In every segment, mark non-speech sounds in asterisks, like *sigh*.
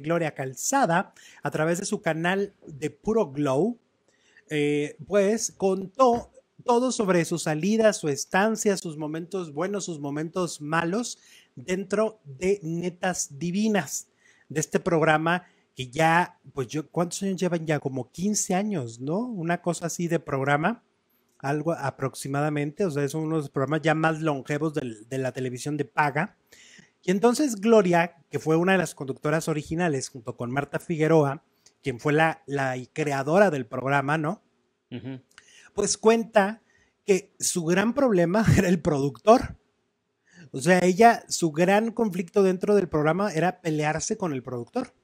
Gloria Calzada, a través de su canal de Puro Glow, eh, pues contó todo sobre su salida, su estancia, sus momentos buenos, sus momentos malos dentro de Netas Divinas, de este programa que ya, pues yo, ¿cuántos años llevan ya? Como 15 años, ¿no? Una cosa así de programa, algo aproximadamente, o sea, son uno los programas ya más longevos de la televisión de paga. Y entonces Gloria, que fue una de las conductoras originales, junto con Marta Figueroa, quien fue la, creadora del programa, ¿no? Pues cuenta que su gran problema *laughs* era el productor. O sea, ella, su gran conflicto dentro del programa era pelearse con el productor.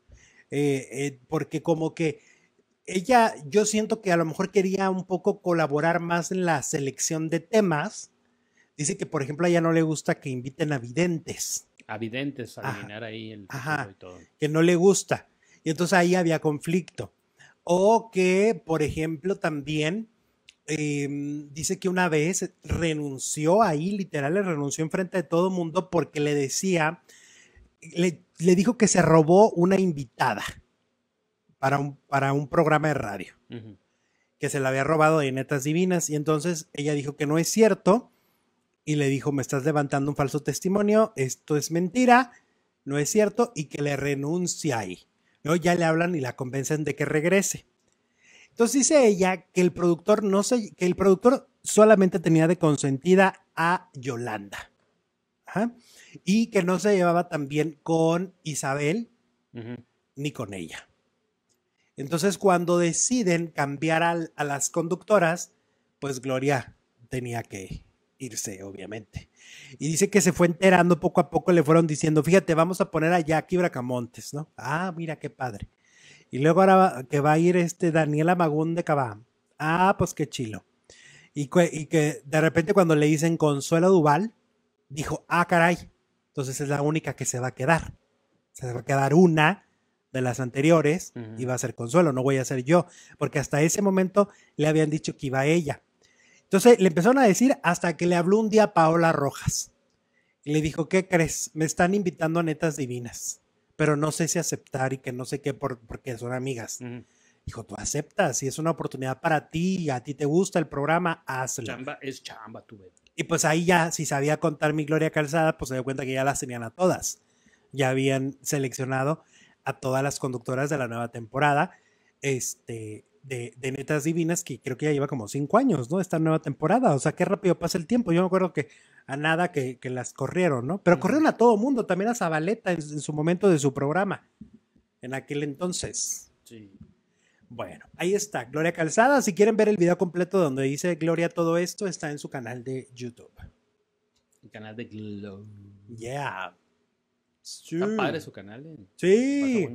Eh, eh, porque como que ella, yo siento que a lo mejor quería un poco colaborar más en la selección de temas. Dice que, por ejemplo, a ella no le gusta que inviten a videntes avidentes a ahí el ajá, y todo. Que no le gusta. Y entonces ahí había conflicto. O que, por ejemplo, también em, dice que una vez renunció ahí, literal, le renunció enfrente de todo el mundo porque le decía, le, dijo que se robó una invitada para un, para un programa de radio, que se la había robado de Netas Divinas. Y entonces ella dijo que no es cierto y le dijo, me estás levantando un falso testimonio, esto es mentira, no es cierto, y que le renuncie ahí. ¿No? Ya le hablan y la convencen de que regrese. Entonces dice ella que el productor no se, que el productor solamente tenía de consentida a Yolanda. Y que no se llevaba también con Isabel ni con ella. Entonces, cuando deciden cambiar a las conductoras, pues Gloria tenía que, irse, obviamente. Y dice que se fue enterando poco a poco, le fueron diciendo, fíjate, vamos a poner a Jackie Bracamontes, ¿no? Ah, mira, qué padre. Y luego ahora que va a ir este Daniela Magún de Cabá. Ah, pues qué chilo. Y que, y que de repente cuando le dicen Consuelo Duval, dijo, ah, caray, entonces es la única que se va a quedar. Se va a quedar una de las anteriores y va a ser Consuelo, no voy a ser yo, porque hasta ese momento le habían dicho que iba ella. Entonces le empezaron a decir hasta que le habló un día Paola Rojas. Y le dijo, ¿qué crees? Me están invitando a netas divinas, pero no sé si aceptar y que no sé qué porque son amigas. Dijo, tú aceptas, si es una oportunidad para ti, y a ti te gusta el programa, hazlo. Chamba es chamba, tú ves. Y pues ahí ya, si sabía contar mi Gloria Calzada, pues se dio cuenta que ya las tenían a todas. Ya habían seleccionado a todas las conductoras de la nueva temporada. Este, de, de, Netas Divinas, que creo que ya lleva como cinco años, ¿no? Esta nueva temporada. O sea, qué rápido pasa el tiempo. Yo me acuerdo que a nada que, las corrieron, ¿no? Pero corrieron a todo mundo, también a Zabaleta en, su momento de su programa, en aquel entonces. Sí. Bueno, ahí está, Gloria Calzada. Si quieren ver el video completo donde dice Gloria todo esto, está en su canal de YouTube. El canal de gloria Yeah. padre su canal. Eh. Sí.